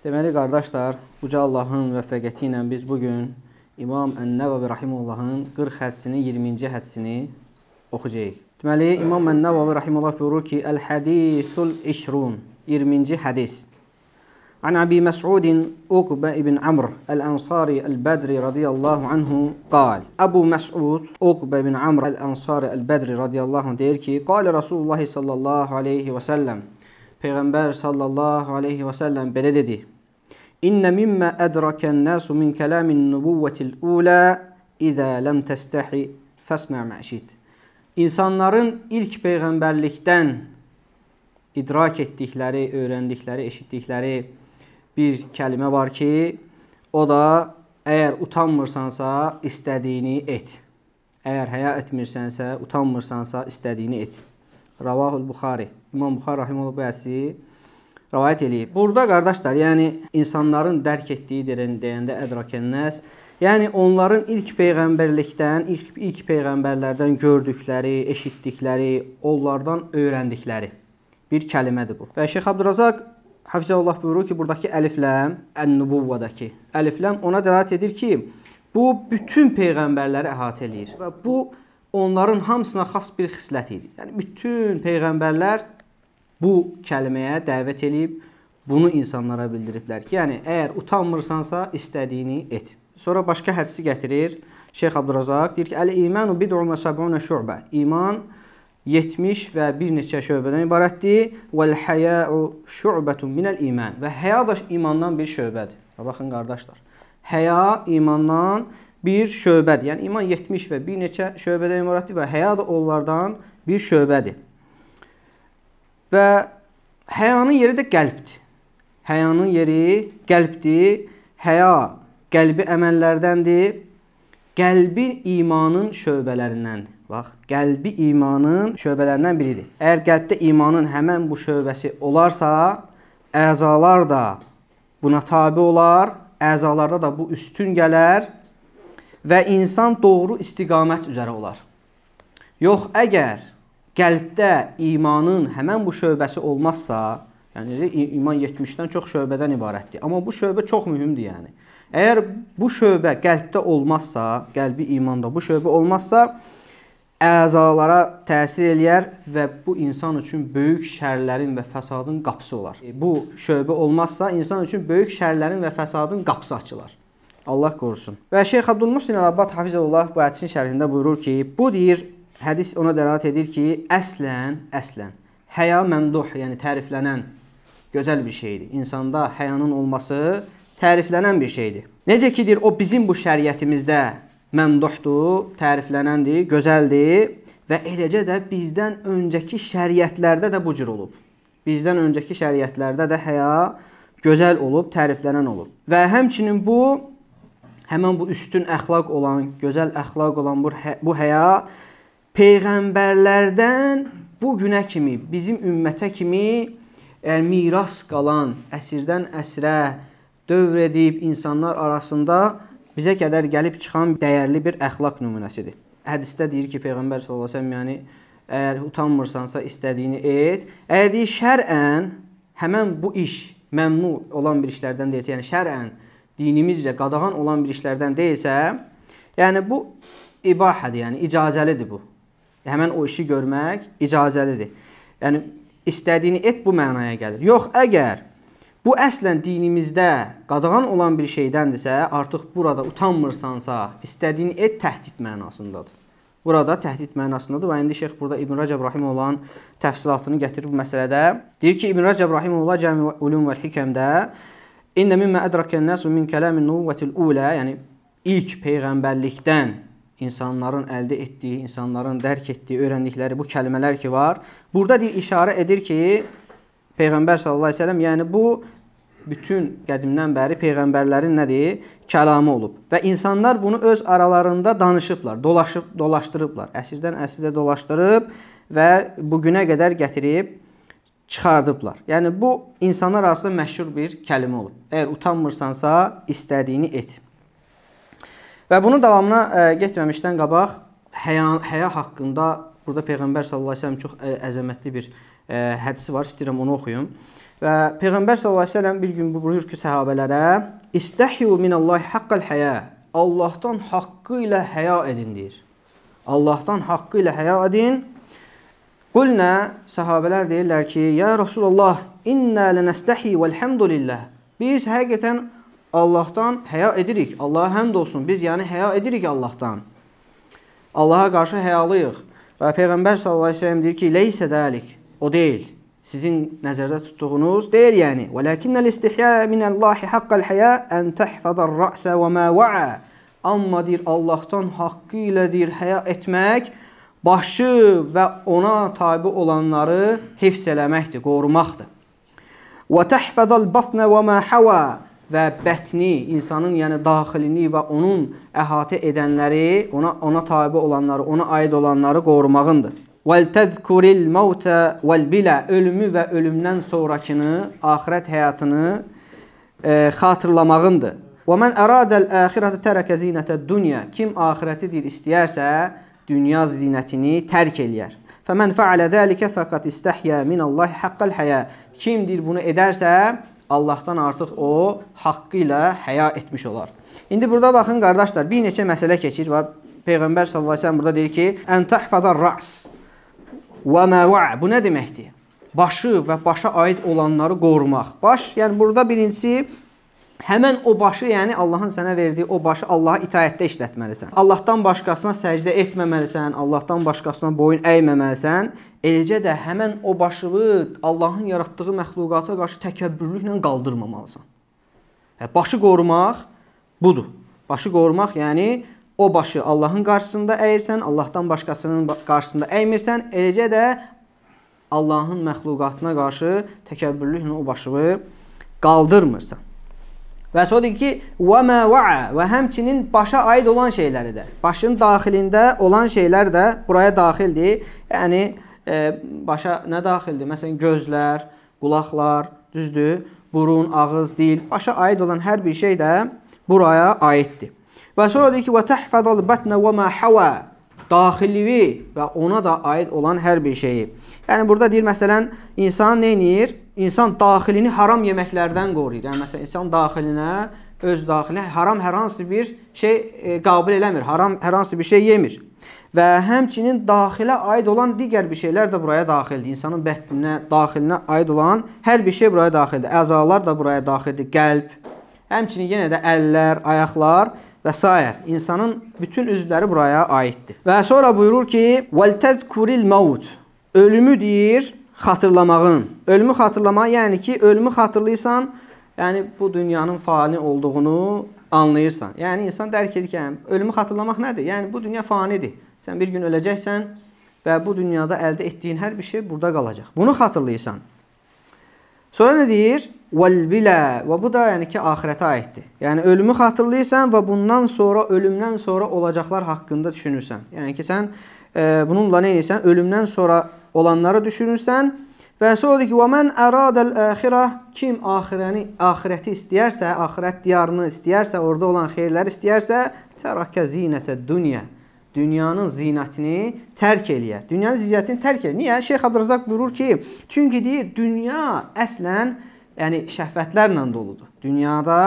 Deməli, qardaşlar, Uca Allahın müvəffəqiyyəti ilə biz bugün İmam Ənnəvavi Rahimullahın 40 hədsini, 20-ci hədsini oxuyacaq. Deməli, İmam Ənnəvavi Rahimullah buyurur ki, Əl-hədithul işrun, 20-ci hədis. عن أبي مسعود أقبة بن عمرو الأنصاري البدري رضي الله عنه قال أبو مسعود أقبة بن عمرو الأنصاري البدري رضي الله عنه قال رسول الله صلى الله عليه وسلم Peyğəmbər sallallahu aleyhi və səlləm belə dedi. İnnə mimmə ədrakən nəsu min kələmin nübuvvətil ulə idə ləm təstəhi fəsnə məşid. İnsanların ilk peyğəmbərlikdən idrak etdikləri, öyrəndikləri, eşitdikləri bir kəlmə var ki, o da əgər utanmırsansa, istədiyini et. Əgər həya etmirsənsə, utanmırsansa, istədiyini et. Ravahul Buxari. İmam Buxari rahimehullah bu əsri rivayet eləyib. Burada qardaşlar, yəni insanların dərk etdiyi deyəndə ədrakənnəs, yəni onların ilk peyğəmbərlikdən, ilk ilk peyğəmbərlərdən gördükləri, eşitdikləri, onlardan öyrəndikləri bir kəlmədir bu. Və Şeyx Abdurazaq Hafizəullah buyurur ki, buradakı əlifləm ən-nubuvvadakı əlifləm ona dəlalət edir ki, bu bütün peyğəmbərləri əhatə eləyir və bu onların hamısına xas bir xislət idi. Yəni bütün peyğəmbərlər bu kəlməyə dəvət eləyib, bunu insanlara bildiriblər ki, yəni əgər utanmırsansa istədiyini et. Sonra başqa hədisi gətirir. Şeyx Abdurrazaq deyir ki, "Əl-imanu bid'un və sab'una şu'bə." İman 70 və bir neçə şöbədən ibarətdir. "Vəl-haya'u şu'batun minəl-iman." Və həya da imandan bir şöbədir. Baxın qardaşlar. Həya imandan bir şöbədir. Yəni iman 70 və bir neçə şöbədən ibarətdir və həya da onlardan bir şöbədir. Və həyanın yeri də qəlbdir. Həyanın yeri qəlbdir. Həya qəlbi əməllərdəndir. Qəlbi imanın şöbələrindəndir. Bax, qəlbi imanın şöbələrindən biridir. Əgər qəlbdə imanın həmən bu şöbəsi olarsa, əzalar da buna tabi olar, əzalarda da bu üstün gələr və insan doğru istiqamət üzrə olar. Yox, əgər qəlbdə imanın həmən bu şöbəsi olmazsa, yəni iman 70-dən çox şöbədən ibarətdir. Amma bu şöbə çox mühümdür, yəni. Əgər bu şöbə qəlbdə olmazsa, qəlbi imanda bu şöbə olmazsa, əzalara təsir eləyər və bu insan üçün böyük şərlərin və fəsadın qapısı olar. E, bu şöbə olmazsa insan üçün böyük şərlərin və fəsadın qapısı açılar. Allah qorusun. Və Şeyx Abdülmuhsin Əl-Abbad Hafizullah bu hədisin şərhində buyurur ki, bu deyir, hədis ona dəlalət edir ki, əslən, əslən, həya məmduh, yəni təriflənən gözəl bir şeydir. İnsanda həyanın olması təriflənən bir şeydir. Necə ki, deyir, o bizim bu şəriətimizdə məmduhdur, təriflənəndir, gözəldir və eləcə də bizdən öncəki şəriətlərdə də bu cür olub. Bizdən öncəki şəriətlərdə də həya gözəl olub, təriflənən olub. Və həmçinin bu həmən bu üstün əxlaq olan, gözəl əxlaq olan bu, hə-, bu həya peyğəmbərlərdən bu günə kimi, bizim ümmətə kimi yəni, miras qalan, əsirdən əsrə dövr edib insanlar arasında bizə qədər gəlib çıxan dəyərli bir əxlaq nümunəsidir. Hədisdə deyir ki, Peyğəmbər sallallahu əleyhi və səlləm yəni əgər utanmırsansa istədiyini et. Əgər deyir şərən həmin bu iş məmnu olan bir işlərdən deyirsə, yəni şərən dinimizcə qadağan olan bir işlərdən deyilsə, yəni bu ibahədir, yəni icazəlidir bu. Həmin o işi görmək icazəlidir. Yəni istədiyini et bu mənaya gəlir. Yox, əgər bu əslən dinimizdə qadağan olan bir şeydəndirsə, artıq burada utanmırsansa, istədiyini et təhdid mənasındadır. Burada təhdid mənasındadır və indi şeyx burada İbn Rəcəb Rahimov olan təfsilatını gətirir bu məsələdə. Deyir ki, İbn Rəcəb Rahimov olan Cəmi Ulum və Hikəmdə İnnə mimmə ədrakən nəsu min kələmin nuvvətil ulə, yəni ilk peyğəmbərlikdən insanların əldə etdiyi, insanların dərk etdiyi, öyrəndikləri bu kəlmələr ki var. Burada deyir, işarə edir ki, Peyğəmbər sallallahu əleyhi və səlləm, yəni bu bütün qədimdən bəri peyğəmbərlərin nədir? Kəlamı olub. Və insanlar bunu öz aralarında danışıblar, dolaşıb dolaşdırıblar. Əsrdən əsrə dolaşdırıb və bu günə qədər gətirib çıxardıblar. Yəni bu insanlar arasında məşhur bir kəlmə olub. Əgər utanmırsansa, istədiyini et. Və bunun davamına ə, e, getməmişdən qabaq həya, həya haqqında burada Peyğəmbər sallallahu əleyhi və səlləm çox ə, e, əzəmətli bir ə, e, hədisi var. İstəyirəm onu oxuyum. Və Peyğəmbər sallallahu əleyhi və səlləm bir gün buyurur ki, səhabələrə: "İstəhyu minallahi haqqal haya." Allahdan haqqı ilə həya edin deyir. Allahdan haqqı ilə həya edin. Qulnə sahabələr deyirlər ki, ya Rasulullah, inna lənəstəhi vəlhamdülillah. Biz həqiqətən Allahdan həya edirik. Allaha həmd olsun. Biz yəni həya edirik Allahdan. Allaha qarşı həyalıyıq. Və Peyğəmbər sallallahu əleyhi və səlləm deyir ki, "Leysə dəlik." O deyil. Sizin nəzərdə tutduğunuz deyil yəni. "Velakinnel istihya minallahi haqqal haya an tahfazar ra'sa və ma wa'a." Amma deyir Allahdan haqqı ilədir həya etmək başı və ona tabi olanları hifz eləməkdir, qorumaqdır. Və təhfəzəl batnə və mə həvə və bətni, insanın yəni daxilini və onun əhatə edənləri, ona ona tabi olanları, ona aid olanları qorumağındır. Vəl təzkuril mauta vəl bilə ölümü və ölümdən sonrakını, axirət həyatını e, xatırlamağındır. Və mən əradəl axirətə tərəkə zinətə dunya kim axirəti deyir istəyərsə, dünya zinətini tərk eləyər. Fəmən fəalə zəlikə fəqat istəhyə minəllahi haqqal həyə. Kimdir bunu edərsə, Allahdan artıq o haqqı ilə həya etmiş olar. İndi burada baxın qardaşlar, bir neçə məsələ keçir və Peyğəmbər sallallahu əleyhi və səlləm burada deyir ki, "Ən tahfazar ra's və ma va'a." Bu nə deməkdir? Başı və başa aid olanları qorumaq. Baş, yəni burada birincisi Həmən o başı, yəni Allahın sənə verdiyi o başı Allaha itayətdə işlətməlisən. Allahdan başqasına səcdə etməməlisən, Allahdan başqasına boyun əyməməlisən. Eləcə də həmən o başını Allahın yaratdığı məxluqata qarşı təkəbbürlüklə qaldırmamalısan. Başı qorumaq budur. Başı qorumaq, yəni o başı Allahın qarşısında əyirsən, Allahdan başqasının qarşısında əymirsən. Eləcə də Allahın məxluqatına qarşı təkəbbürlüklə o başını qaldırmırsan. Və sonra ki, və mə va'a və həmçinin başa aid olan şeyləri də. Başın daxilində olan şeylər də buraya daxildir. Yəni e, başa nə daxildir? Məsələn, gözlər, qulaqlar, düzdür? Burun, ağız, dil, başa aid olan hər bir şey də buraya aiddir. Və sonra deyir ki, və təhfazal batna və ma hawa daxilivi və ona da aid olan hər bir şeyi. Yəni burada deyir məsələn, insan nə edir? insan daxilini haram yeməklərdən qoruyur. Yəni məsələn insan daxilinə öz daxilinə haram hər hansı bir şey e, qabil eləmir. Haram hər hansı bir şey yemir. Və həmçinin daxilə aid olan digər bir şeylər də buraya daxildir. İnsanın bətninə, daxilinə aid olan hər bir şey buraya daxildir. Əzalar da buraya daxildir. Qəlb, həmçinin yenə də əllər, ayaqlar və s. insanın bütün üzvləri buraya aiddir. Və sonra buyurur ki: "Vəltəzkuril maut." Ölümü deyir, xatırlamağın, ölümü xatırlamağın, yəni ki, ölümü xatırlayırsan, yəni bu dünyanın fani olduğunu anlayırsan. Yəni insan dərk edir ki, hə, ölümü xatırlamaq nədir? Yəni bu dünya fanidir. Sən bir gün öləcəksən və bu dünyada əldə etdiyin hər bir şey burada qalacaq. Bunu xatırlayırsan. Sonra nə deyir? Vəlbilə və bu da yəni ki, axirətə aiddir. Yəni ölümü xatırlayırsan və bundan sonra ölümdən sonra olacaqlar haqqında düşünürsən. Yəni ki, sən e, bununla nə edirsən? Ölümdən sonra olanları düşünürsən. Və sonra ki, "Və men aradal axirə" kim axirəni, axirəti istəyərsə, axirət diyarını istəyərsə, orada olan xeyirləri istəyərsə, tərəkə zinətə dünya. Dünyanın zinətini tərk eləyər. Dünyanın zinətini tərk eləyər. Niyə? Şeyx Abdurrazaq buyurur ki, çünki deyir, dünya əslən yəni şəhvətlərlə doludur. Dünyada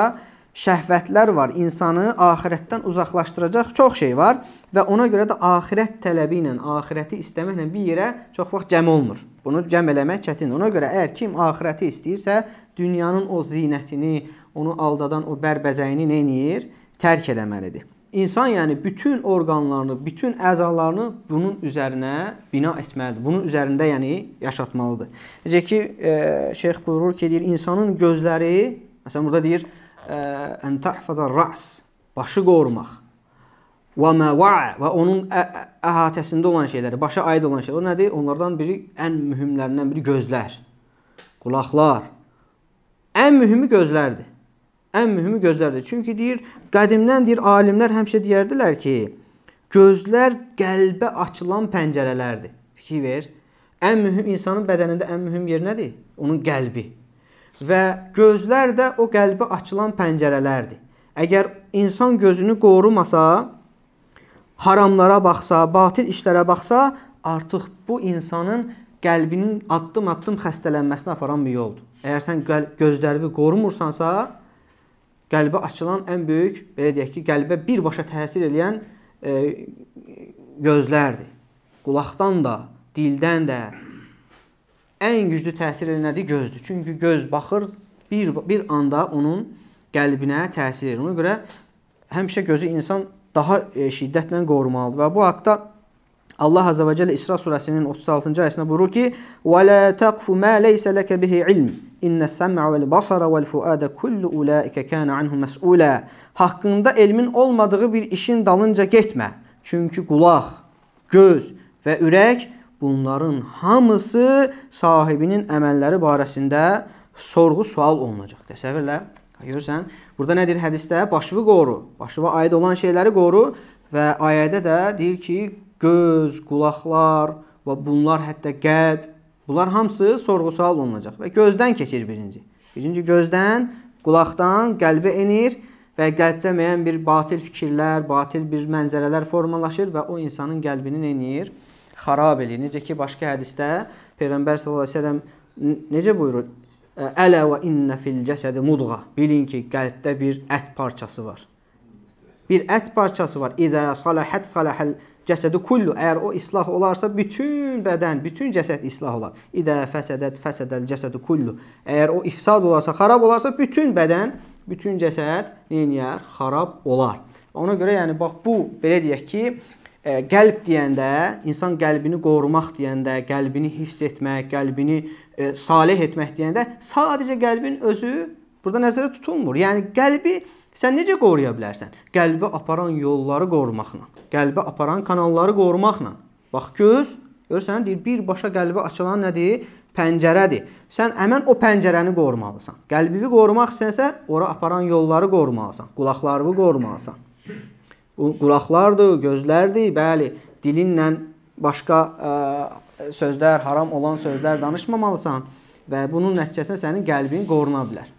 şəhvətlər var, insanı axirətdən uzaqlaşdıracaq çox şey var və ona görə də axirət tələbi ilə, axirəti istəməklə bir yerə çox vaxt cəm olmur. Bunu cəm eləmək çətin. Ona görə əgər kim axirəti istəyirsə, dünyanın o zinətini, onu aldadan o bərbəzəyini nə edir? Tərk eləməlidir. İnsan yəni bütün orqanlarını, bütün əzalarını bunun üzərinə bina etməlidir. Bunun üzərində yəni yaşatmalıdır. Necə ki, e, şeyx buyurur ki, deyir, insanın gözləri, məsələn burada deyir, ən təhfəzə rəs, başı qorumaq. Və məvaə və onun əhatəsində olan şeyləri, başa aid olan şeylər. O nədir? Onlardan biri, ən mühümlərindən biri gözlər, qulaqlar. Ən mühümü gözlərdir. Ən mühümü gözlərdir. Çünki deyir, qədimdən deyir, alimlər həmişə deyərdilər ki, gözlər qəlbə açılan pəncərələrdir. Fikir ver. Ən mühüm insanın bədənində ən mühüm yer nədir? Onun qəlbi və gözlər də o qəlbə açılan pəncərələrdir. Əgər insan gözünü qorumasa, haramlara baxsa, batil işlərə baxsa, artıq bu insanın qəlbinin addım-addım xəstələnməsinə aparan bir yoldur. Əgər sən gözlərini qorumursansa, qəlbə açılan ən böyük, belə deyək ki, qəlbə birbaşa təsir edən e, gözlərdir. Qulaqdan da, dildən də, ən güclü təsir edən nədir? Gözdür. Çünki göz baxır, bir bir anda onun qəlbinə təsir edir. Ona görə həmişə gözü insan daha e, şiddətlə qorumalıdır və bu haqqda Allah Azza və Cəllə İsra surəsinin 36-cı ayəsində buyurur ki: "Və la taqfu ma laysa laka bihi ilm. İnne's-sem'a vel-basara vel-fuada kullu ulaika kana anhu mes'ula." Haqqında elmin olmadığı bir işin dalınca getmə. Çünki qulaq, göz və ürək Bunların hamısı sahibinin əməlləri barəsində sorğu-sual olunacaq. Təsəvvürlə, görürsən, burada nədir hədisdə? Başıvı qoru, başıva aid olan şeyləri qoru və ayədə də deyir ki, göz, qulaqlar və bunlar hətta qəlb, bunlar hamısı sorğu-sual olunacaq və gözdən keçir birinci. Birinci gözdən, qulaqdan qəlbə enir və qəlbdə müəyyən bir batil fikirlər, batil bir mənzərələr formalaşır və o insanın qəlbini enir xarab eləyir. Necə ki başqa hədisdə Peyğəmbər sallallahu əleyhi və səlləm necə buyurur? Ələ və innə fil cəsədi mudğa. Bilin ki, qəlbdə bir ət parçası var. Bir ət parçası var. İzə salahət salahəl cəsədi kullu. Əgər o islah olarsa bütün bədən, bütün cəsəd islah olar. İzə fəsədət fəsədəl cəsədi kullu. Əgər o ifsad olarsa, xarab olarsa bütün bədən, bütün cəsəd neyniyər? Xarab olar. Ona görə yəni bax bu belə deyək ki, qəlb deyəndə, insan qəlbini qorumaq deyəndə, qəlbini hifz etmək, qəlbini e, salih etmək deyəndə sadəcə qəlbin özü burada nəzərə tutulmur. Yəni qəlbi sən necə qoruya bilərsən? Qəlbə aparan yolları qorumaqla, qəlbə aparan kanalları qorumaqla. Bax göz, görsən deyir, birbaşa qəlbə açılan nədir? Pəncərədir. Sən həmin o pəncərəni qorumalısan. Qəlbini qorumaq istəsə, ora aparan yolları qorumalısan, qulaqlarını qorumalısan. Qulaqlardır, gözlərdir, bəli, dilinlə başqa ə, sözlər, haram olan sözlər danışmamalısan və bunun nəticəsində sənin qəlbin qoruna bilər.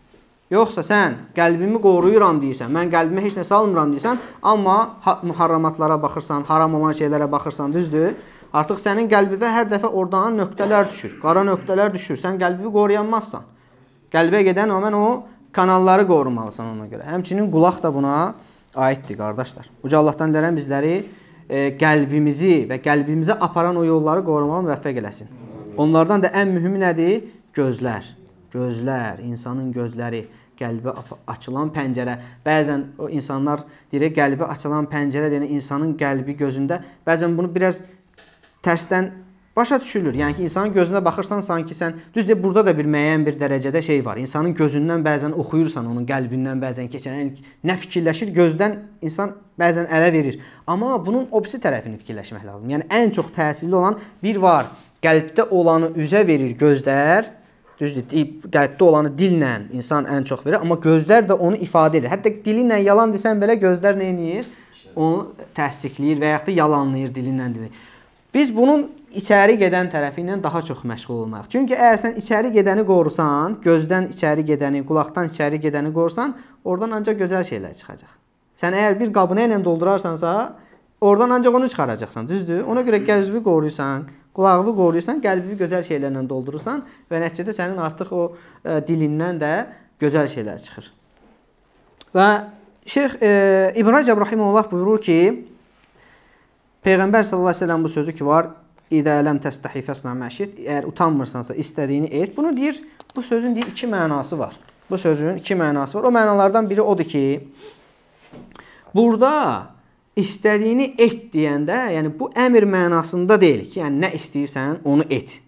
Yoxsa sən qəlbimi qoruyuram deyirsən, mən qəlbimə heç nə salmıram deyirsən, amma ha muharramatlara baxırsan, haram olan şeylərə baxırsan, düzdür? Artıq sənin qəlbinə hər dəfə oradan nöqtələr düşür, qara nöqtələr düşür. Sən qəlbini qoruyanmazsan. Qəlbə gedən o mən o kanalları qorumalısan ona görə. Həmçinin qulaq da buna aiddir qardaşlar. Uca Allahdan dilərəm bizləri e, qəlbimizi və qəlbimizə aparan o yolları qorumağa müvəffəq eləsin. Onlardan da ən mühümü nədir? Gözlər. Gözlər, insanın gözləri, qəlbə açılan pəncərə. Bəzən o insanlar deyir, qəlbə açılan pəncərə deyən insanın qəlbi gözündə. Bəzən bunu biraz tərsdən başa düşülür. Yəni ki, insanın gözünə baxırsan sanki sən düzdür, burada da bir müəyyən bir dərəcədə şey var. İnsanın gözündən bəzən oxuyursan, onun qəlbindən bəzən keçən yəni, nə fikirləşir, gözdən insan bəzən ələ verir. Amma bunun opsi tərəfini fikirləşmək lazım. Yəni ən çox təsirli olan bir var. Qəlbdə olanı üzə verir gözlər. Düzdür, qəlbdə olanı dillə insan ən çox verir, amma gözlər də onu ifadə edir. Hətta dilinlə yalan desən belə gözlər nə edir? Onu təsdiqləyir və yaxud da yalanlayır dilinlə deyilir. Biz bunun içəri gedən tərəfi ilə daha çox məşğul olmaq. Çünki əgər sən içəri gedəni qorusan, gözdən içəri gedəni, qulaqdan içəri gedəni qorusan, oradan ancaq gözəl şeylər çıxacaq. Sən əgər bir qabını ilə doldurarsansa, oradan ancaq onu çıxaracaqsan, düzdür? Ona görə gözünü qoruyursan, qulağını qoruyursan, qəlbini gözəl şeylərlə doldurursan və nəticədə sənin artıq o ə, e, dilindən də gözəl şeylər çıxır. Və Şeyx e, İbrahim Cəbrahimullah buyurur ki, Peyğəmbər sallallahu əleyhi və səlləm bu sözü ki var, İdə ələm təstəhi fəsna məşid. Əgər utanmırsansa istədiyini et. Bunu deyir, bu sözün deyir iki mənası var. Bu sözün iki mənası var. O mənalardan biri odur ki, burada istədiyini et deyəndə, yəni bu əmr mənasında deyil ki, yəni nə istəyirsən onu et.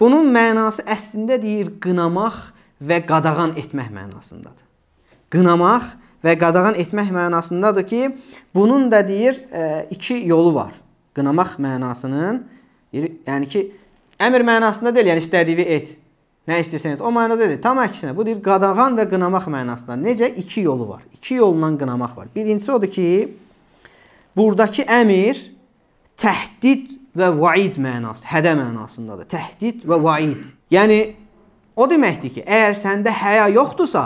Bunun mənası əslində deyir qınamaq və qadağan etmək mənasındadır. Qınamaq və qadağan etmək mənasındadır ki, bunun da deyir e, iki yolu var. Qınamaq mənasının Yəni ki, əmr mənasında deyil, yəni istədiyini et. Nə istəyirsən et. O mənada deyil. Tam əksinə, bu deyir qadağan və qınamaq mənasında. Necə iki yolu var. İki yolla qınamaq var. Birincisi odur ki, burdakı əmr təhdid və vaid mənası, hədə mənasındadır. Təhdid və vaid. Yəni o deməkdir ki, əgər səndə həya yoxdursa,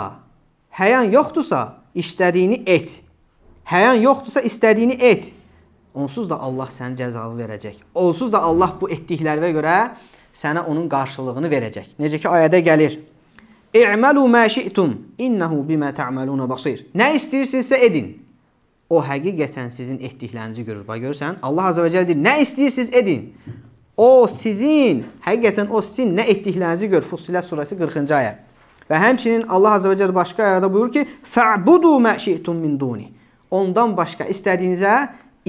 həyan yoxdursa, istədiyini et. Həyan yoxdursa istədiyini et. Onsuz da Allah sənə cəzavı verəcək. Onsuz da Allah bu etdiklərinə görə sənə onun qarşılığını verəcək. Necə ki ayədə gəlir. İ'malu ma şi'tum innehu bima ta'maluna basir. Nə istəyirsinizsə edin. O həqiqətən sizin etdiklərinizi görür. Bax görürsən? Allah Azza və Cəllə deyir: "Nə istəyirsiniz edin." O sizin, həqiqətən o sizin nə etdiklərinizi görür. Fussilə surəsi 40-cı ayə. Və həmçinin Allah Azza və Cəllə başqa ayədə buyurur ki: "Fa'budu ma şi'tum min duni." Ondan başqa istədiyinizə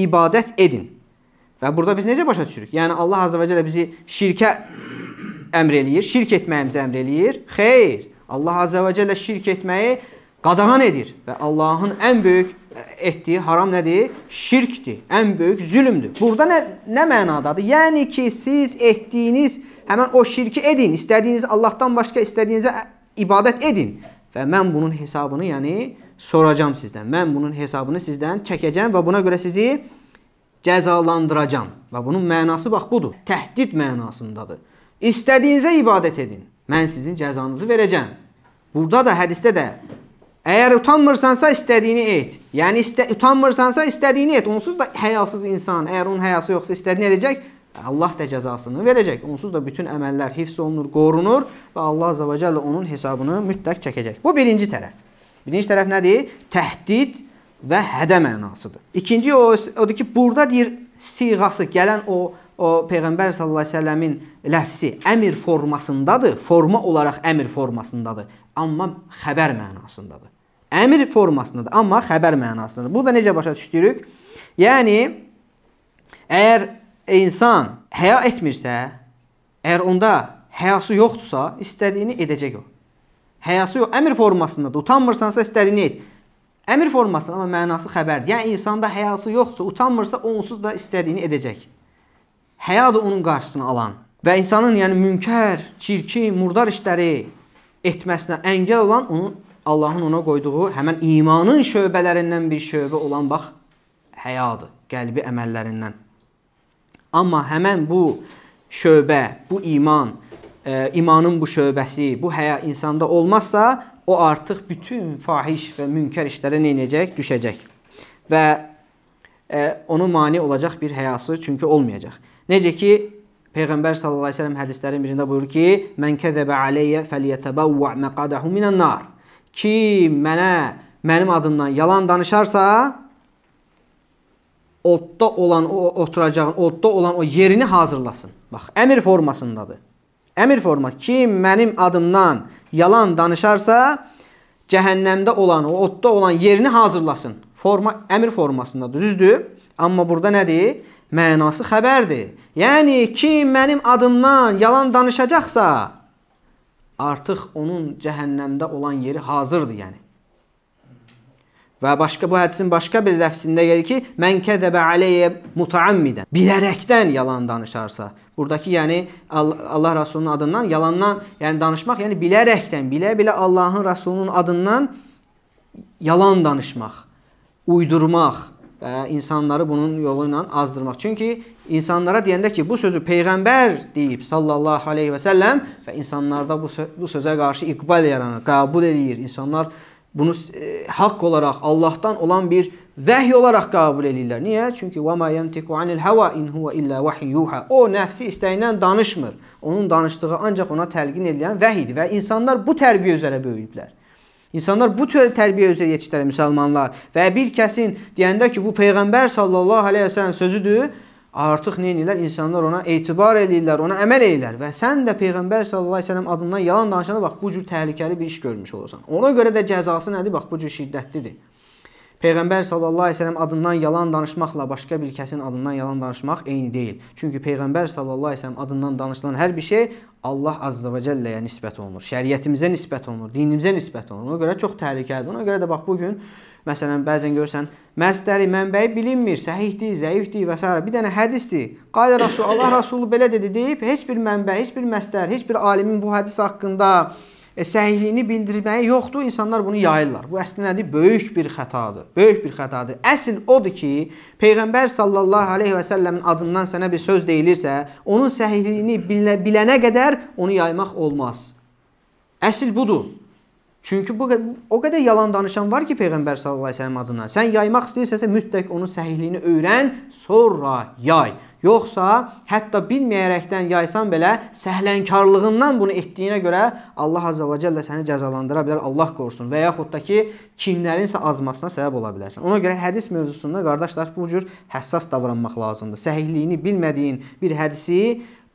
ibadət edin. Və burada biz necə başa düşürük? Yəni Allah Azza və Cəllə bizi şirkə əmr eləyir, şirk etməyimizi əmr eləyir. Xeyr, Allah Azza və Cəllə şirk etməyi qadağan edir və Allahın ən böyük e, etdiyi haram nədir? Şirkdir, ən böyük zülmdür. Burada nə, nə mənadadır? Yəni ki, siz etdiyiniz həmən o şirki edin, istədiyiniz Allahdan başqa istədiyinizə ibadət edin və mən bunun hesabını, yəni soracam sizdən. Mən bunun hesabını sizdən çəkəcəm və buna görə sizi cəzalandıracam. Və bunun mənası bax budur. Təhdid mənasındadır. İstədiyinizə ibadət edin. Mən sizin cəzanızı verəcəm. Burada da hədisdə də əgər utanmırsansa istədiyini et. Yəni istə utanmırsansa istədiyini et. Onsuz da həyasız insan, əgər onun həyası yoxsa istədiyini edəcək, Allah da cəzasını verəcək. Onsuz da bütün əməllər hifz olunur, qorunur və Allah Azəbəcəllə onun hesabını mütləq çəkəcək. Bu birinci tərəf. Birinci tərəf nədir? Təhdid və hədə mənasıdır. İkinci o odur ki, burada deyir siğası gələn o o peyğəmbər sallallahu əleyhi və səlləmin ləfsi əmr formasındadır, forma olaraq əmr formasındadır, amma xəbər mənasındadır. Əmr formasındadır, amma xəbər mənasındadır. Bu da necə başa düşdürük? Yəni əgər insan həya etmirsə, əgər onda həyası yoxdursa, istədiyini edəcək o. Həyası yox, əmr formasındadır. Utanmırsansa istədiyini et. Əmir formasında amma mənası xəbərdir. Yəni insanda həyası yoxsa, utanmırsa onsuz da istədiyini edəcək. Həya da onun qarşısını alan və insanın yəni münkər, çirkin, murdar işləri etməsinə əngəl olan onun Allahın ona qoyduğu həmin imanın şöbələrindən bir şöbə olan bax həyadır, qəlbi əməllərindən. Amma həmin bu şöbə, bu iman e, imanın bu şöbəsi, bu həya insanda olmazsa, o artıq bütün fahiş və münkər işlərə nə edəcək? Düşəcək. Və e, onun mane olacaq bir həyası çünki olmayacaq. Necə ki Peyğəmbər sallallahu əleyhi və səlləm hədislərin birində buyurur ki: "Mən kəzəbə aleyyə fəlyetabawwa məqadahu minan nar." Kim mənə mənim adımdan yalan danışarsa, odda olan o oturacağın, odda olan o yerini hazırlasın. Bax, əmr formasındadır. Əmir forma kim mənim adımdan yalan danışarsa, cəhənnəmdə olan, o odda olan yerini hazırlasın. Forma əmir formasındadır, düzdür? Amma burada nədir? Mənası xəbərdir. Yəni kim mənim adımdan yalan danışacaqsa, artıq onun cəhənnəmdə olan yeri hazırdır, yəni. Və başqa bu hədisin başqa bir ləfsində gəlir ki, mən kəzəbə aləyə mutaammidən. Bilərəkdən yalan danışarsa. Buradakı yəni Allah Rəsulunun adından yalandan, yəni danışmaq, yəni bilərəkdən, bilə-bilə Allahın Rəsulunun adından yalan danışmaq, uydurmaq və insanları bunun yolu ilə azdırmaq. Çünki insanlara deyəndə ki, bu sözü peyğəmbər deyib sallallahu alayhi və səlləm və insanlarda bu sö bu sözə qarşı iqbal yaranır, qəbul eləyir. İnsanlar bunu e, haqq olaraq Allahdan olan bir vəhy olaraq qəbul eləyirlər. Niyə? Çünki va ma yantiqu anil hawa in huwa illa vahyuha. O nəfsi istəyindən danışmır. Onun danışdığı ancaq ona təlqin edilən vəhidir və insanlar bu tərbiyə üzrə böyüyüblər. İnsanlar bu tür tərbiyə üzrə yetişdirə müsəlmanlar və bir kəsin deyəndə ki, bu peyğəmbər sallallahu əleyhi və səlləm sözüdür, artıq neynirlər? İnsanlar ona etibar eləyirlər, ona əməl eləyirlər və sən də Peyğəmbər sallallahu əleyhi və səlləm adından yalan danışanda bax bu cür təhlükəli bir iş görmüş olursan. Ona görə də cəzası nədir? Bax bu cür şiddətlidir. Peyğəmbər sallallahu əleyhi və səlləm adından yalan danışmaqla başqa bir kəsin adından yalan danışmaq eyni deyil. Çünki Peyğəmbər sallallahu əleyhi və səlləm adından danışılan hər bir şey Allah azza və celləyə nisbət olunur. Şəriətimizə nisbət olunur, dinimizə nisbət olunur. Ona görə çox təhlükəlidir. Ona görə də bax bu gün Məsələn, bəzən görsən, məzdəri, mənbəyi bilinmir, səhihdir, zəifdir və s. Bir dənə hədisdir. Qalə Rasul, Allah Rasulu belə dedi deyib, heç bir mənbə, heç bir məzdər, heç bir alimin bu hədis haqqında e, səhihliyini bildirməyi yoxdur. İnsanlar bunu yayırlar. Bu əslində nədir? Böyük bir xətadır. Böyük bir xətadır. Əsl odur ki, Peyğəmbər sallallahu aleyhi və səlləmin adından sənə bir söz deyilirsə, onun səhihliyini bilənə qədər onu yaymaq olmaz. Əsl budur. Çünki bu o qədər yalan danışan var ki, peyğəmbər sallallahu əleyhi və səlləm adına. Sən yaymaq istəyirsənsə mütləq onun səhihliyini öyrən, sonra yay. Yoxsa hətta bilməyərəkdən yaysan belə səhlənkarlığından bunu etdiyinə görə Allah Azza və Cəllə səni cəzalandıra bilər, Allah qorusun və yaxud da ki, kimlərinsə azmasına səbəb ola bilərsən. Ona görə hədis mövzusunda qardaşlar bu cür həssas davranmaq lazımdır. Səhihliyini bilmədiyin bir hədisi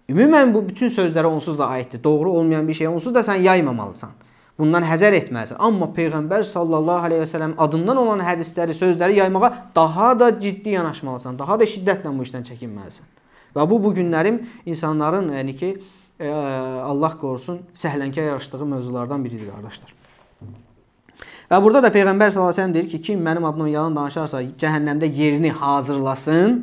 ümumən bu bütün sözlərə onsuz da aiddir. Doğru olmayan bir şeyə onsuz da sən yaymamalısan. Bundan həzər etməlisən. Amma Peyğəmbər sallallahu əleyhi və səlləm adından olan hədisləri, sözləri yaymağa daha da ciddi yanaşmalısan, daha da şiddətlə bu işdən çəkinməlisən. Və bu bu günlərim insanların yəni ki, ə, e, Allah qorusun, səhlənkə yarışdığı mövzulardan biridir qardaşlar. Və burada da Peyğəmbər sallallahu əleyhi və səlləm deyir ki, kim mənim adımdan yalan danışarsa, cəhənnəmdə yerini hazırlasın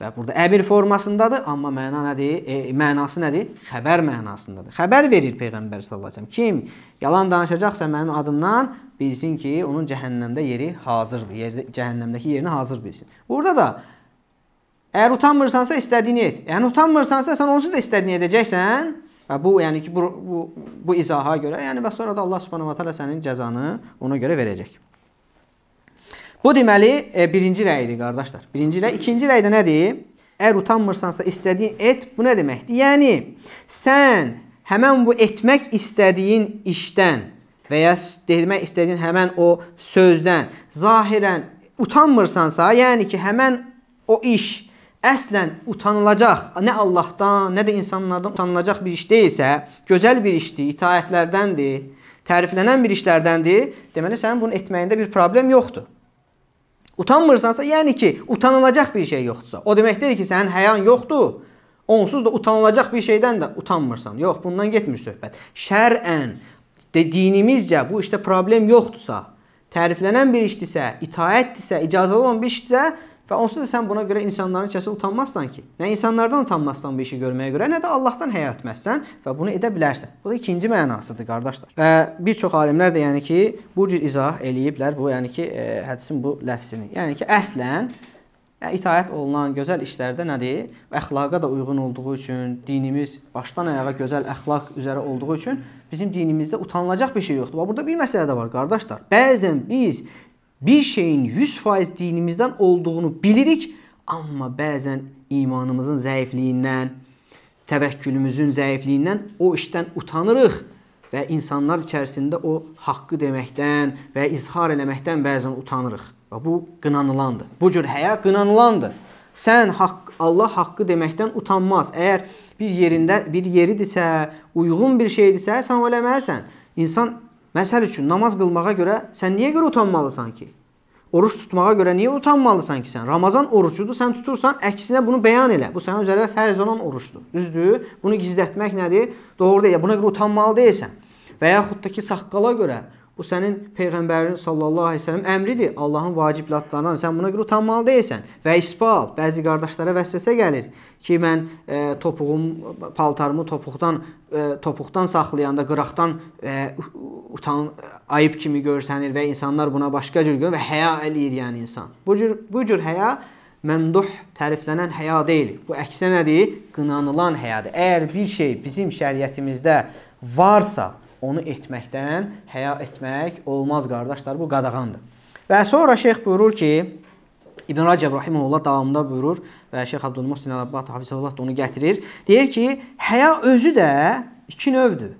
Və burada əmir formasındadır, amma məna nədir? E, mənası nədir? Xəbər mənasındadır. Xəbər verir peyğəmbər sallallahu əleyhi və səlləm. Kim yalan danışacaqsa mənim adımdan bilsin ki, onun cəhənnəmdə yeri hazırdır. Yerdə cəhənnəmdəki yerini hazır bilsin. Burada da əgər utanmırsansa istədiyini et. Yəni utanmırsansa sən onsuz da istədiyini edəcəksən. Və bu, yəni ki, bu bu, bu izaha görə, yəni və sonra da Allah Subhanahu va taala sənin cəzanı ona görə verəcək. Bu deməli e, birinci rəydir qardaşlar. Birinci rəy. İkinci rəy də nədir? Əgər utanmırsansa istədiyin et, bu nə deməkdir? Yəni, sən həmən bu etmək istədiyin işdən və ya demək istədiyin həmən o sözdən zahirən utanmırsansa, yəni ki, həmən o iş əslən utanılacaq, nə Allahdan, nə də insanlardan utanılacaq bir iş deyilsə, gözəl bir işdir, itaətlərdəndir, təriflənən bir işlərdəndir, deməli, sənin bunu etməyində bir problem yoxdur. Utanmırsansa, yəni ki, utanılacaq bir şey yoxdursa. O demək deyil ki, sənin həyan yoxdur. Onsuz da utanılacaq bir şeydən də utanmırsan. Yox, bundan getmir söhbət. Şərən dinimizcə bu işdə problem yoxdursa, təriflənən bir işdirsə, itaətdirsə, icazəli olan bir işdirsə, Və onsuz da sən buna görə insanların kəsə utanmazsan ki. Nə insanlardan utanmazsan bu işi görməyə görə, nə də Allahdan həya etməzsən və bunu edə bilərsən. Bu da ikinci mənasıdır, qardaşlar. Və bir çox alimlər də yəni ki, bu cür izah eləyiblər bu, yəni ki, ə, e, hədisin bu ləfzini. Yəni ki, əslən e, itaət olunan gözəl işlərdə nədir? Əxlaqa da uyğun olduğu üçün, dinimiz başdan ayağa gözəl əxlaq üzrə olduğu üçün bizim dinimizdə utanılacaq bir şey yoxdur. Və burada bir məsələ də var, qardaşlar. Bəzən biz bir şeyin 100% dinimizdən olduğunu bilirik, amma bəzən imanımızın zəifliyindən, təvəkkülümüzün zəifliyindən o işdən utanırıq və insanlar içərisində o haqqı deməkdən və izhar eləməkdən bəzən utanırıq. Və bu qınanılandır. Bu cür həya qınanılandır. Sən haqq Allah haqqı deməkdən utanmaz. Əgər bir yerində bir yeridirsə, uyğun bir şeydirsə, sən eləməlisən. İnsan Məsəl üçün namaz qılmağa görə sən niyə görə utanmalısan ki? Oruç tutmağa görə niyə utanmalısan ki sən? Ramazan orucudur, sən tutursan, əksinə bunu bəyan elə. Bu sənin üzərinə fərz olan orucdur. Düzdür? Bunu gizlətmək nədir? Doğru deyil. Buna görə utanmalı deyilsən. Və yaxud da ki, saqqala görə Bu sənin peyğəmbərin sallallahu əleyhi və səlləm əmridir. Allahın vacib latlarından. Sən buna görə utanmalı deyilsən. Və isbal bəzi qardaşlara vəsvəsə gəlir ki, mən e, topuğum, paltarımı topuqdan e, topuqdan saxlayanda qıraqdan e, utan ayıb kimi görsənir və insanlar buna başqa cür görür və həya eləyir yəni insan. Bu cür bu cür həya məmduh təriflənən həya deyil. Bu əksinə nədir? Qınanılan həyadır. Əgər bir şey bizim şəriətimizdə varsa, onu etməkdən həya etmək olmaz qardaşlar, bu qadağandır. Və sonra şeyx buyurur ki, İbn Rəcəb rahimehullah davamında buyurur və Şeyx Abdülmuhsin Əl-Abbat hafizehullah da onu gətirir. Deyir ki, həya özü də iki növdür.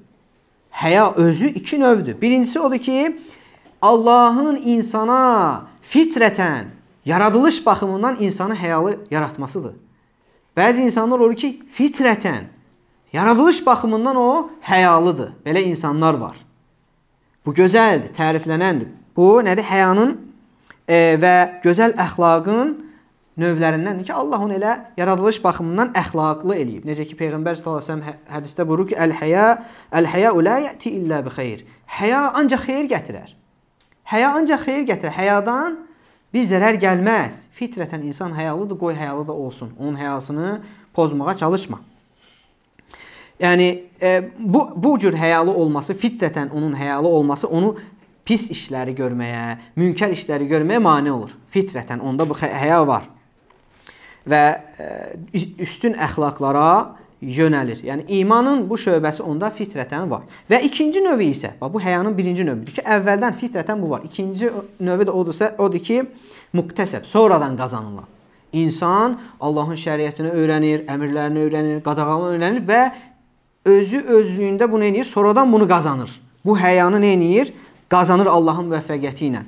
Həya özü iki növdür. Birincisi odur ki, Allahın insana fitrətən, yaradılış baxımından insanı həyalı yaratmasıdır. Bəzi insanlar olur ki, fitrətən Yaradılış baxımından o həyalıdır. Belə insanlar var. Bu gözəldir, təriflənəndir. Bu nədir? Həyanın e, və gözəl əxlaqın növlərindəndir ki, Allah onu elə yaradılış baxımından əxlaqlı eləyib. Necə ki peyğəmbər sallallahu əleyhi və səlləm hə, hədisdə buyurur ki, "Əl-həya, əl-həya la yati illə bi xeyr." Həya ancaq xeyir gətirər. Həya ancaq xeyir gətirər. Həyadan bir zərər gəlməz. Fitrətən insan həyalıdır, qoy həyalı da olsun. Onun həyasını pozmağa çalışma. Yəni e, bu bu cür həyalı olması, fitrətən onun həyalı olması onu pis işləri görməyə, münkər işləri görməyə mane olur. Fitrətən onda bu həya var. Və e, üstün əxlaqlara yönəlir. Yəni imanın bu şöbəsi onda fitrətən var. Və ikinci növü isə, bax bu həyanın birinci növüdür ki, əvvəldən fitrətən bu var. İkinci növü də odursa, odur ki, muktəsəb, sonradan qazanılan. İnsan Allahın şəriətini öyrənir, əmrlərini öyrənir, qadağalarını öyrənir və özü özlüyündə bunu eləyir, sonradan bunu qazanır. Bu həyanı nə eləyir? Qazanır Allahın müvəffəqiyyəti ilə.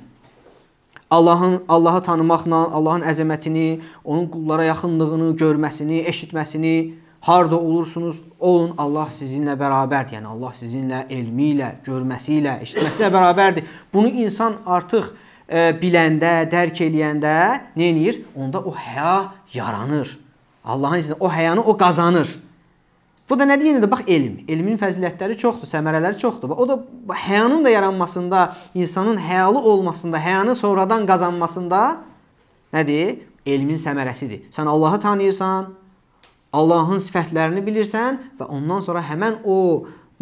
Allahın Allahı tanımaqla, Allahın əzəmətini, onun qullara yaxınlığını görməsini, eşitməsini, harda olursunuz olun, Allah sizinlə bərabərdir. Yəni Allah sizinlə elmi ilə, görməsi ilə, eşitməsi ilə bərabərdir. Bunu insan artıq e, biləndə, dərk eləyəndə nə eləyir? Onda o həya yaranır. Allahın izni o həyanı o qazanır. Bu da nədir? Yenə də bax elm. Elmin fəzilətləri çoxdur, səmərələri çoxdur. O da həyanın da yaranmasında, insanın həyalı olmasında, həyanı sonradan qazanmasında nədir? Elmin səmərəsidir. Sən Allahı tanıyırsan, Allahın sifətlərini bilirsən və ondan sonra həmin o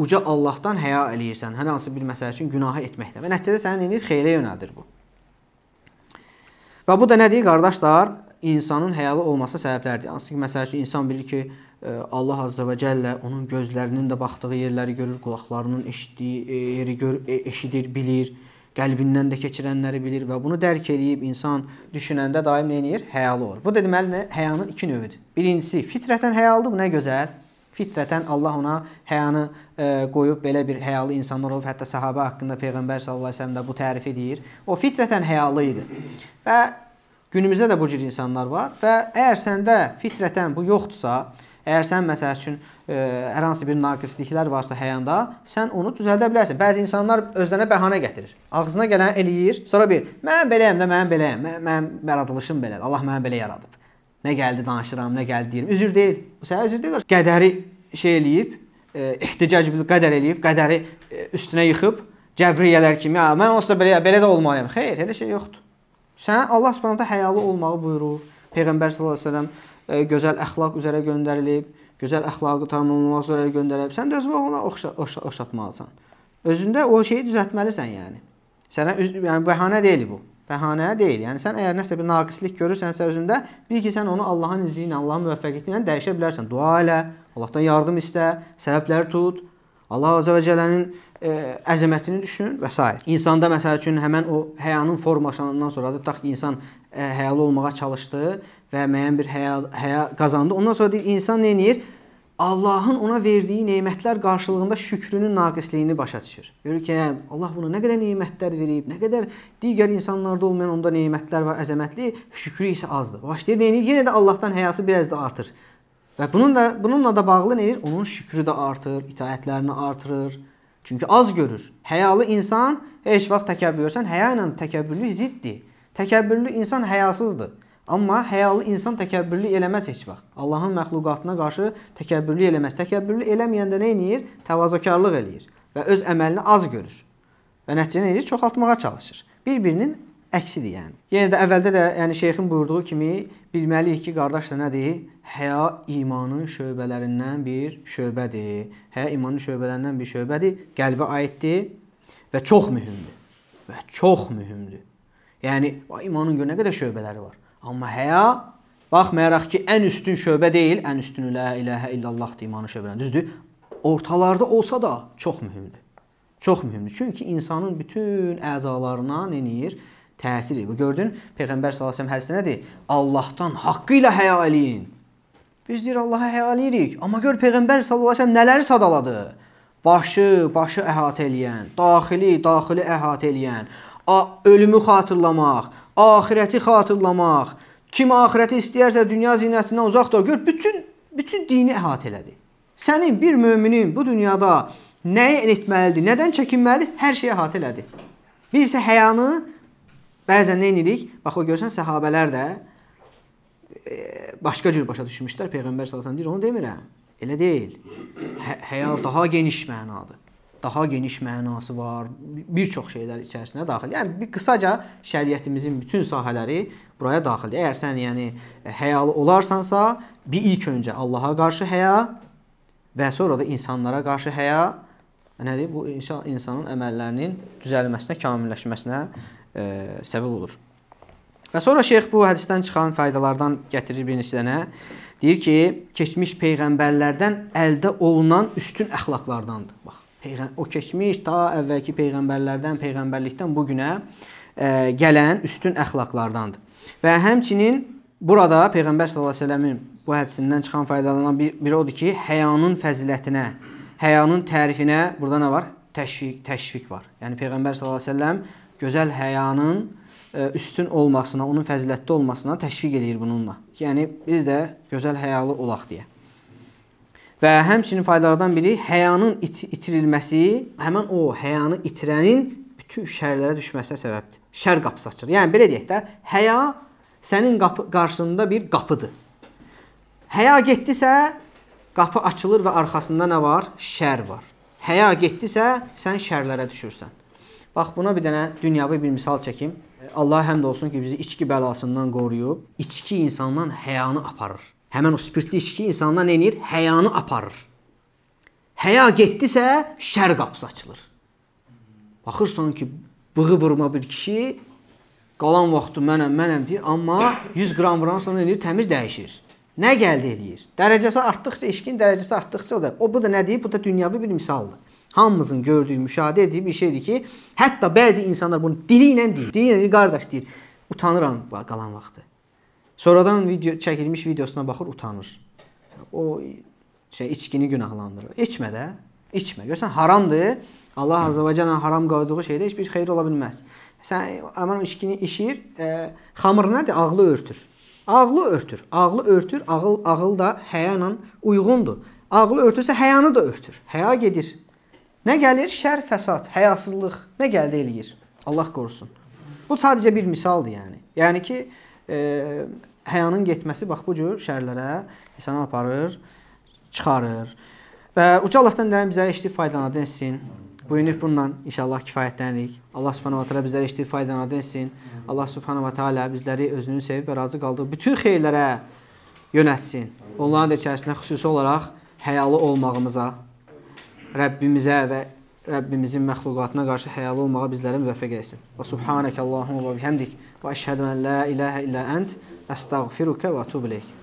uca Allahdan həya eləyirsən. Hər hansı bir məsəl üçün günahı etməklə. Və nəticədə səni eləyir, xeyrə yönəldir bu. Və bu da nədir, qardaşlar? İnsanın həyalı olması səbəblərdir. Hansı ki, məsəl üçün insan bilir ki, Allah Azza və Cəllə onun gözlərinin də baxdığı yerləri görür, qulaqlarının eşitdiyi e, yeri gör, e, eşidir, bilir, qəlbindən də keçirənləri bilir və bunu dərk eləyib insan düşünəndə daim nə edir? Həyalı olur. Bu da deməli nə? Həyanın iki növüdür. Birincisi fitrətən həyalıdır, bu nə gözəl. Fitrətən Allah ona həyanı e, qoyub belə bir həyalı insanlar olub. Hətta səhabə haqqında Peyğəmbər sallallahu əleyhi və səlləm də bu tərifi deyir. O fitrətən həyalı idi. Və günümüzdə də bu cür insanlar var və əgər səndə fitrətən bu yoxdursa, Əgər sən məsəl üçün ə, e, hər hansı bir naqisliklər varsa həyanda, sən onu düzəldə bilərsən. Bəzi insanlar özlərinə bəhanə gətirir. Ağzına gələni eləyir, sonra bir, mən beləyəm də, mən beləyəm, mən, mən yaradılışım belədir. Allah məni belə yaradıb. Nə gəldi danışıram, nə gəldi deyirəm. Üzür deyil. Bu sənə üzür deyil. Qədəri şey eləyib, e, ehticac bir qədər eləyib, qədəri e, üstünə yıxıb Cəbriyyələr kimi, "A, hə, mən onsuz da belə belə də olmalıyam." Xeyr, elə şey yoxdur. Sən Allah Subhanahu həyalı olmağı buyurur. Peyğəmbər sallallahu əleyhi və səlləm E, gözəl əxlaq üzrə göndərilib, gözəl əxlaqı tamamlamaq üzrə göndərilib. Sən də özünü ona oxşa, oxşa, oxşatmalısan. Özündə o şeyi düzəltməlisən, yəni. Sənə yəni bəhanə deyil bu. Bəhanə deyil. Yəni sən əgər nəsə bir naqislik görürsənsə özündə, bil ki, sən onu Allahın izni ilə, Allahın müvəffəqiyyəti ilə dəyişə bilərsən. Dua elə, Allahdan yardım istə, səbəbləri tut. Allah Azza və Cəllənin ə, e, əzəmətini düşün və s. İnsanda məsəl üçün həmin o həyanın formalaşanından sonra da tutaq ki, insan ə, e, həyalı olmağa çalışdı və müəyyən bir həya, həya qazandı. Ondan sonra deyir insan nə edir? Allahın ona verdiyi nemətlər qarşılığında şükrünün naqisliyini başa düşür. Görür ki, hə, Allah buna nə qədər nemətlər verib, nə qədər digər insanlarda olmayan onda nemətlər var, əzəmətli, şükrü isə azdır. Başlayır nə edir? Yenə də Allahdan həyası biraz da artır. Və bunun da bununla da bağlı nə edir? Onun şükrü də artır, itaətlərini artırır. Çünki az görür. Həyalı insan heç vaxt təkəbbürsən, həya ilə təkəbbürlük ziddir. Təkəbbürlü insan həyasızdır. Amma həyalı insan təkəbbürlü eləməz heç vaxt. Allahın məxluqatına qarşı təkəbbürlü eləməz. Təkəbbürlü eləməyəndə nə eləyir? Təvazökarlıq eləyir və öz əməlini az görür. Və nəticəni eləyir, çoxaltmağa çalışır. Bir-birinin əksidir yəni. Yenə də əvvəldə də yəni şeyxin buyurduğu kimi bilməliyik ki, qardaşlar nədir? Həya imanın şöbələrindən bir şöbədir. Həya imanın şöbələrindən bir şöbədir. Qəlbə aiddir və çox mühümdür. Və çox mühümdür. Yəni imanın görə nə qədər şöbələri var. Amma həya baxmayaraq ki, ən üstün şöbə deyil, ən üstünü la ilahə illallahdır imanı şöbələn. Düzdür? Ortalarda olsa da çox mühümdür. Çox mühümdür. Çünki insanın bütün əzalarına nə eləyir? Təsir edir. Gördün, Peyğəmbər sallallahu əleyhi və səlləm hədisdə nədir? Allahdan haqqı ilə həya eləyin. Biz deyir Allaha həya eləyirik. Amma gör Peyğəmbər sallallahu əleyhi və səlləm nələri sadaladı? Başı, başı əhatə eləyən, daxili, daxili əhatə eləyən, ölümü xatırlamaq, axirəti xatırlamaq. Kim axirəti istəyərsə dünya zinətindən uzaq dur. Gör bütün bütün dini əhatə elədi. Sənin bir möminin bu dünyada nəyi etməlidir, nədən çəkinməlidir? Hər şeyi əhatə elədi. Biz isə həyanı bəzən nə edirik? Bax o görsən səhabələr də e, başqa cür başa düşmüşlər. Peyğəmbər sallallahu əleyhi və səlləm deyir, onu demirəm. Elə deyil. Hə həya daha geniş mənadır daha geniş mənası var, bir çox şeylər içərisinə daxil. Yəni bir qısaca şəriətimizin bütün sahələri buraya daxildir. Əgər sən yəni həyalı olarsansa, bir ilk öncə Allah'a qarşı həya və sonra da insanlara qarşı həya nədir? Bu insanın əməllərinin düzəlməsinə, kamilləşməsinə e, səbəb olur. Və sonra şeyx bu hədisdən çıxan faydalardan gətirir bir neçə dənə. Deyir ki, keçmiş peyğəmbərlərdən əldə olunan üstün əxlaqlardandır. Bax o keçmiş ta əvvəlki peyğəmbərlərdən, peyğəmbərlikdən bu günə ə, e, gələn üstün əxlaqlardandır. Və həmçinin burada peyğəmbər sallallahu əleyhi və səlləmin bu hədisindən çıxan faydalanan bir, bir odur ki, həyanın fəzilətinə, həyanın tərifinə burada nə var? Təşviq, təşviq var. Yəni peyğəmbər sallallahu əleyhi və səlləm gözəl həyanın ə, e, üstün olmasına, onun fəzilətli olmasına təşviq eləyir bununla. Yəni biz də gözəl həyalı olaq deyə. Və həmçinin faydalardan biri həyanın it itirilməsi, həmin o həyanı itirənin bütün şərlərə düşməsinə səbəbdir. Şər qapısı açılır. Yəni belə deyək də, həya sənin qapı qarşında bir qapıdır. Həya getdisə, qapı açılır və arxasında nə var? Şər var. Həya getdisə, sən şərlərə düşürsən. Bax buna bir dənə dünyavi bir misal çəkim. Allah həmd olsun ki, bizi içki bəlasından qoruyub. İçki insandan həyanı aparır. Həmən o spirtli içki insandan nə eləyir? Həyanı aparır. Həya getdisə, şər qapısı açılır. Baxırsan ki, bığı vurma bir kişi qalan vaxtı mənəm, mənəm deyir, amma 100 qram vuran sonra eləyir, təmiz dəyişir. Nə gəldi eləyir? Dərəcəsi artdıqca, içkin dərəcəsi artdıqca o da. O bu da nə deyir? Bu da dünyavi bir misaldır. Hamımızın gördüyü, müşahidə etdiyi bir şeydir ki, hətta bəzi insanlar bunu dili ilə deyir. Dili ilə deyir, qardaş deyir, utanıram qalan vaxtı. Sonradan video çəkilmiş videosuna baxır, utanır. O şey içkini günahlandırır. İçmə də, içmə. Görsən haramdır. Allah Azərbaycanla haram qoyduğu şeydə heç bir xeyir ola bilməz. Sən aman içkini işir, e, xamır nədir? Ağlı örtür. Ağlı örtür. Ağlı örtür. Ağıl ağıl da həya ilə uyğundur. Ağlı örtürsə həyanı da örtür. Həya gedir. Nə gəlir? Şər, fəsad, həyasızlıq. Nə gəldi eləyir. Allah qorusun. Bu sadəcə bir misaldır yəni. Yəni ki, e, həyanın getməsi bax bu cür şərlərə insanı aparır, çıxarır. Və uca Allahdan dəyən bizlərə eşidib faydalanadın etsin. Bu günlük bununla inşallah kifayətlənirik. Allah Subhanahu va taala bizlərə eşidib faydalanadın etsin. Allah Subhanahu va taala bizləri özünün sevib və razı qaldığı bütün xeyirlərə yönəltsin. Onların da içərisində xüsusi olaraq həyalı olmağımıza, Rəbbimizə və Rəbbimizin məxluqatına qarşı həyalı olmağa bizləri müvəffəq etsin. Və subhanakallahumma və bihamdik və əşhədu an la ilaha illa ent أستغفرك وأتوب إليك